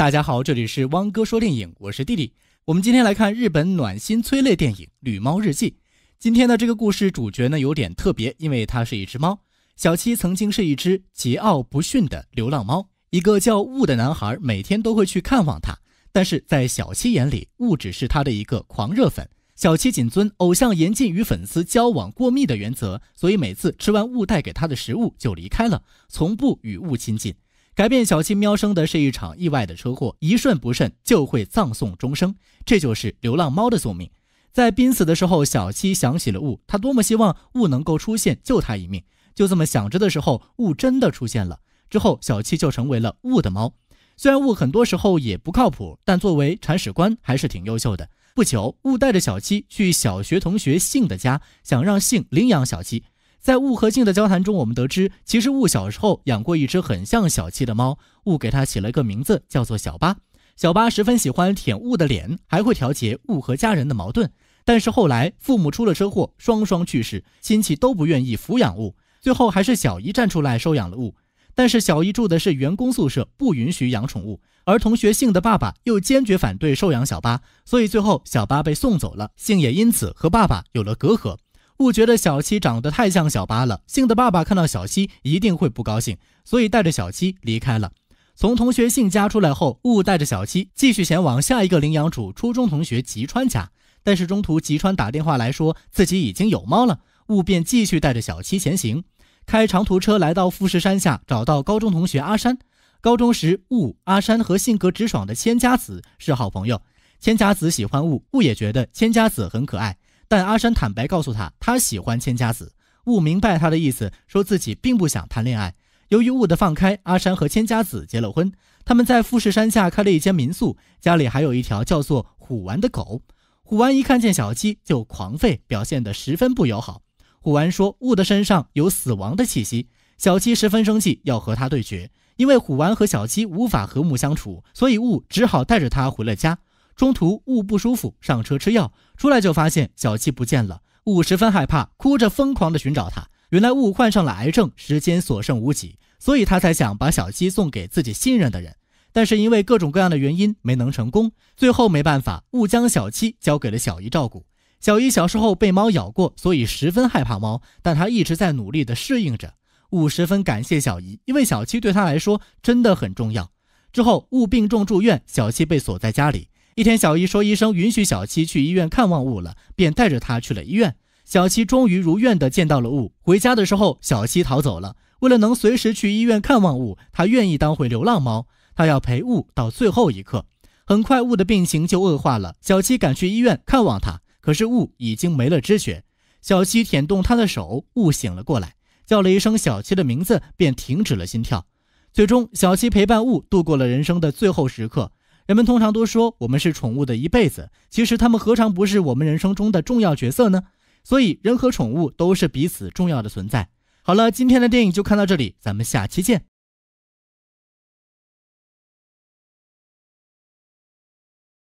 大家好，这里是汪哥说电影，我是弟弟。我们今天来看日本暖心催泪电影《绿猫日记》。今天的这个故事主角呢有点特别，因为它是一只猫。小七曾经是一只桀骜不驯的流浪猫，一个叫雾的男孩每天都会去看望它，但是在小七眼里，雾只是他的一个狂热粉。小七谨遵偶像严禁与粉丝交往过密的原则，所以每次吃完雾带给他的食物就离开了，从不与雾亲近。改变小七喵生的是一场意外的车祸，一瞬不慎就会葬送终生，这就是流浪猫的宿命。在濒死的时候，小七想起了雾，他多么希望雾能够出现救他一命。就这么想着的时候，雾真的出现了。之后，小七就成为了雾的猫。虽然雾很多时候也不靠谱，但作为铲屎官还是挺优秀的。不久，雾带着小七去小学同学杏的家，想让杏领养小七。在物和性的交谈中，我们得知，其实物小时候养过一只很像小七的猫，物给它起了一个名字，叫做小八。小八十分喜欢舔物的脸，还会调节物和家人的矛盾。但是后来父母出了车祸，双双去世，亲戚都不愿意抚养物，最后还是小姨站出来收养了物。但是小姨住的是员工宿舍，不允许养宠物，而同学杏的爸爸又坚决反对收养小八，所以最后小八被送走了，杏也因此和爸爸有了隔阂。雾觉得小七长得太像小八了，信的爸爸看到小七一定会不高兴，所以带着小七离开了。从同学信家出来后，雾带着小七继续前往下一个领养处——初中同学吉川家。但是中途吉川打电话来说自己已经有猫了，雾便继续带着小七前行，开长途车来到富士山下，找到高中同学阿山。高中时，雾、阿山和性格直爽的千家子是好朋友，千家子喜欢雾，雾也觉得千家子很可爱。但阿山坦白告诉他，他喜欢千家子。雾明白他的意思，说自己并不想谈恋爱。由于雾的放开，阿山和千家子结了婚。他们在富士山下开了一间民宿，家里还有一条叫做虎丸的狗。虎丸一看见小七就狂吠，表现得十分不友好。虎丸说雾的身上有死亡的气息。小七十分生气，要和他对决。因为虎丸和小七无法和睦相处，所以雾只好带着他回了家。中途雾不舒服，上车吃药，出来就发现小七不见了。雾十分害怕，哭着疯狂的寻找他。原来雾患上了癌症，时间所剩无几，所以他才想把小七送给自己信任的人，但是因为各种各样的原因没能成功，最后没办法，雾将小七交给了小姨照顾。小姨小时候被猫咬过，所以十分害怕猫，但她一直在努力的适应着。雾十分感谢小姨，因为小七对她来说真的很重要。之后雾病重住院，小七被锁在家里。一天，小一说医生允许小七去医院看望雾了，便带着他去了医院。小七终于如愿的见到了雾。回家的时候，小七逃走了。为了能随时去医院看望雾，他愿意当回流浪猫。他要陪雾到最后一刻。很快，雾的病情就恶化了。小七赶去医院看望他，可是雾已经没了知觉。小七舔动他的手，雾醒了过来，叫了一声小七的名字，便停止了心跳。最终，小七陪伴雾度过了人生的最后时刻。人们通常都说我们是宠物的一辈子，其实他们何尝不是我们人生中的重要角色呢？所以人和宠物都是彼此重要的存在。好了，今天的电影就看到这里，咱们下期见。